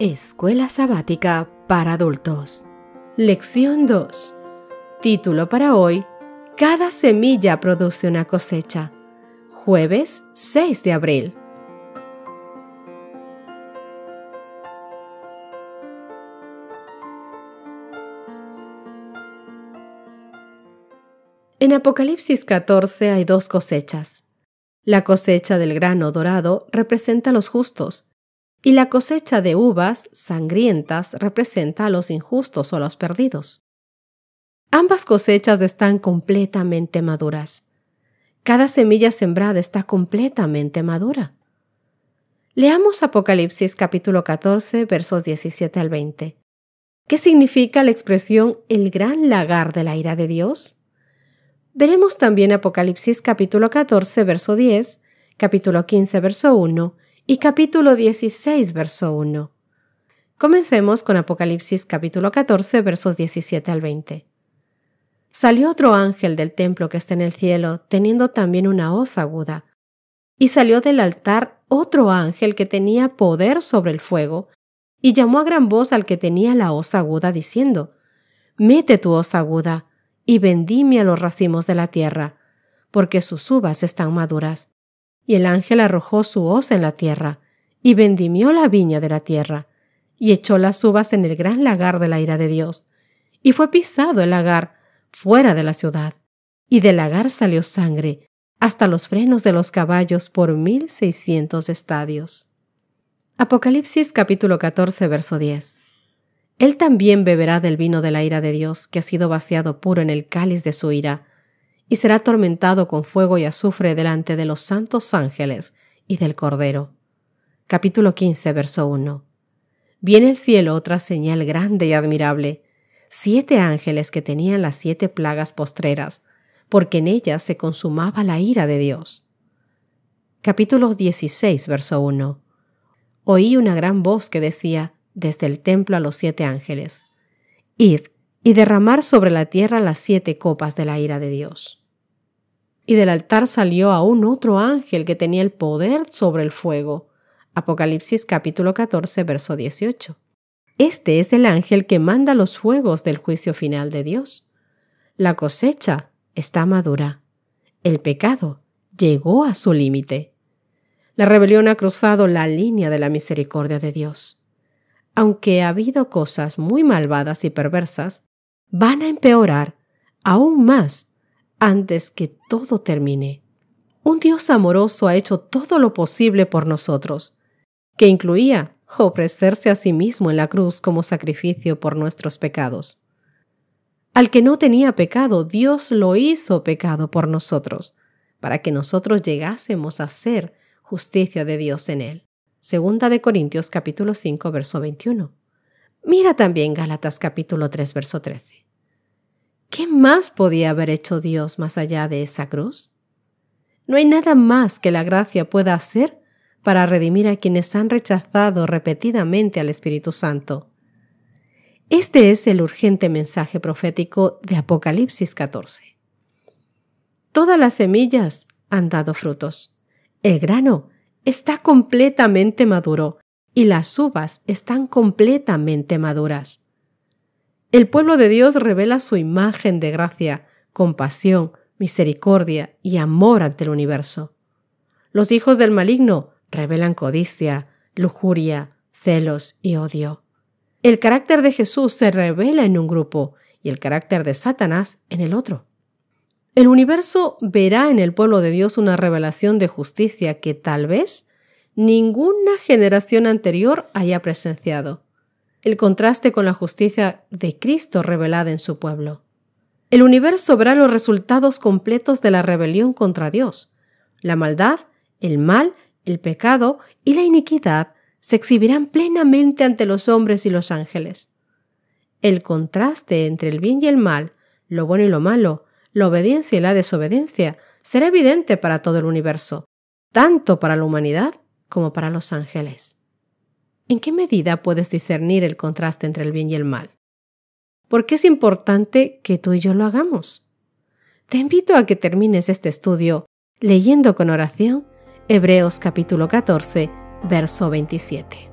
Escuela Sabática para Adultos. Lección 2. Título para hoy. Cada semilla produce una cosecha. Jueves 6 de abril. En Apocalipsis 14 hay dos cosechas. La cosecha del grano dorado representa a los justos y la cosecha de uvas sangrientas representa a los injustos o los perdidos. Ambas cosechas están completamente maduras. Cada semilla sembrada está completamente madura. Leamos Apocalipsis capítulo 14 versos 17 al 20. ¿Qué significa la expresión el gran lagar de la ira de Dios? Veremos también Apocalipsis capítulo 14 verso 10, capítulo 15 verso 1 y capítulo 16, verso 1. Comencemos con Apocalipsis capítulo 14, versos 17 al 20. Salió otro ángel del templo que está en el cielo, teniendo también una hoz aguda. Y salió del altar otro ángel que tenía poder sobre el fuego, y llamó a gran voz al que tenía la hoz aguda, diciendo, Mete tu hoz aguda, y vendime a los racimos de la tierra, porque sus uvas están maduras. Y el ángel arrojó su hoz en la tierra, y vendimió la viña de la tierra, y echó las uvas en el gran lagar de la ira de Dios. Y fue pisado el lagar, fuera de la ciudad, y del lagar salió sangre, hasta los frenos de los caballos por mil seiscientos estadios. Apocalipsis capítulo 14, verso 10. Él también beberá del vino de la ira de Dios, que ha sido vaciado puro en el cáliz de su ira, y será atormentado con fuego y azufre delante de los santos ángeles y del Cordero. Capítulo 15, verso 1. Viene el cielo otra señal grande y admirable, siete ángeles que tenían las siete plagas postreras, porque en ellas se consumaba la ira de Dios. Capítulo 16, verso 1. Oí una gran voz que decía, desde el templo a los siete ángeles, Id y derramar sobre la tierra las siete copas de la ira de Dios. Y del altar salió un otro ángel que tenía el poder sobre el fuego. Apocalipsis capítulo 14, verso 18. Este es el ángel que manda los fuegos del juicio final de Dios. La cosecha está madura. El pecado llegó a su límite. La rebelión ha cruzado la línea de la misericordia de Dios. Aunque ha habido cosas muy malvadas y perversas, van a empeorar aún más antes que todo termine. Un Dios amoroso ha hecho todo lo posible por nosotros, que incluía ofrecerse a sí mismo en la cruz como sacrificio por nuestros pecados. Al que no tenía pecado, Dios lo hizo pecado por nosotros, para que nosotros llegásemos a ser justicia de Dios en él. Segunda de Corintios capítulo 5 verso 21. Mira también Gálatas capítulo 3, verso 13. ¿Qué más podía haber hecho Dios más allá de esa cruz? No hay nada más que la gracia pueda hacer para redimir a quienes han rechazado repetidamente al Espíritu Santo. Este es el urgente mensaje profético de Apocalipsis 14. Todas las semillas han dado frutos. El grano está completamente maduro y las uvas están completamente maduras. El pueblo de Dios revela su imagen de gracia, compasión, misericordia y amor ante el universo. Los hijos del maligno revelan codicia, lujuria, celos y odio. El carácter de Jesús se revela en un grupo y el carácter de Satanás en el otro. El universo verá en el pueblo de Dios una revelación de justicia que tal vez ninguna generación anterior haya presenciado. El contraste con la justicia de Cristo revelada en su pueblo. El universo verá los resultados completos de la rebelión contra Dios. La maldad, el mal, el pecado y la iniquidad se exhibirán plenamente ante los hombres y los ángeles. El contraste entre el bien y el mal, lo bueno y lo malo, la obediencia y la desobediencia será evidente para todo el universo, tanto para la humanidad como para los ángeles. ¿En qué medida puedes discernir el contraste entre el bien y el mal? ¿Por qué es importante que tú y yo lo hagamos? Te invito a que termines este estudio leyendo con oración Hebreos capítulo 14, verso 27.